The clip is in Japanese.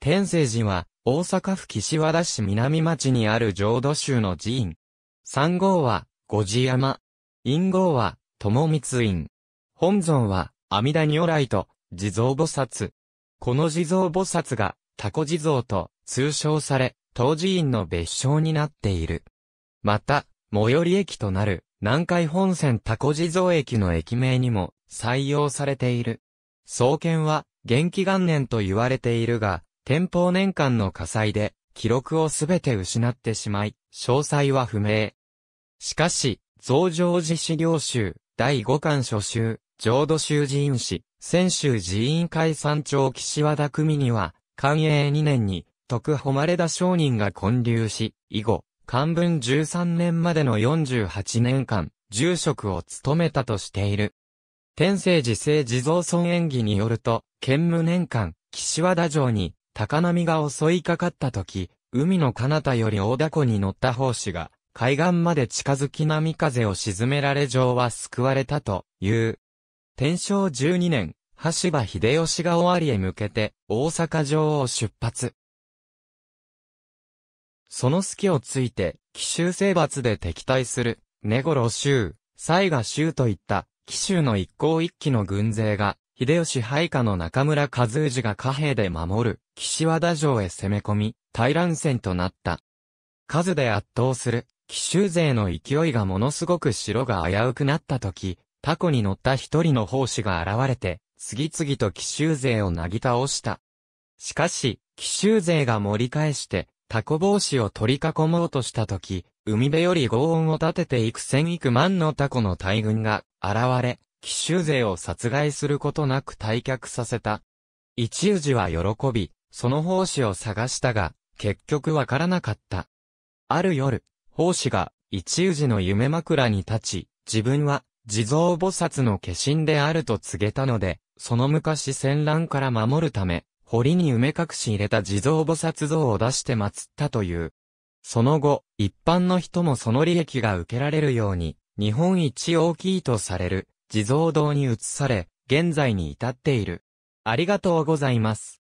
天聖寺は、大阪府岸和田市南町にある浄土宗の寺院。三号は、五字山。陰号は、友光院。本尊は、阿弥陀如来と、地蔵菩薩。この地蔵菩薩が、タコ地蔵と、通称され、当寺院の別称になっている。また、最寄り駅となる、南海本線タコ地蔵駅の駅名にも採用されている。創建は、元気元年と言われているが、天保年間の火災で、記録をすべて失ってしまい、詳細は不明。しかし、増上寺資料集、第五巻初集、浄土宗寺院史、泉州寺院会山頂岸和田組には、寛永2年に、徳誉れ田商人が建立し、以後、漢文13年までの48年間、住職を務めたとしている。天聖寺聖地蔵尊演技によると、建務年間、岸和田城に、高波が襲いかかった時、海の彼方より大凧に乗った奉仕が、海岸まで近づき波風を沈められ城は救われたという。天正12年、橋場秀吉が終わりへ向けて、大阪城を出発。その隙をついて、奇襲征伐で敵対する、根頃州、西賀州といった、奇襲の一向一揆の軍勢が、秀吉配下の中村和氏が貨幣で守る、岸和田城へ攻め込み、大乱戦となった。数で圧倒する、奇襲勢の勢いがものすごく城が危うくなった時、タコに乗った一人の奉仕が現れて、次々と奇襲勢をなぎ倒した。しかし、奇襲勢が盛り返して、タコ帽子を取り囲もうとした時、海辺より轟音を立てて幾千幾万のタコの大軍が現れ、奇襲勢を殺害することなく退却させた。一宇治は喜び、その奉仕を探したが、結局わからなかった。ある夜、奉仕が一宇治の夢枕に立ち、自分は地蔵菩薩の化身であると告げたので、その昔戦乱から守るため、堀に埋め隠し入れた地蔵菩薩像を出して祀ったという。その後、一般の人もその利益が受けられるように、日本一大きいとされる、地蔵堂に移され、現在に至っている。ありがとうございます。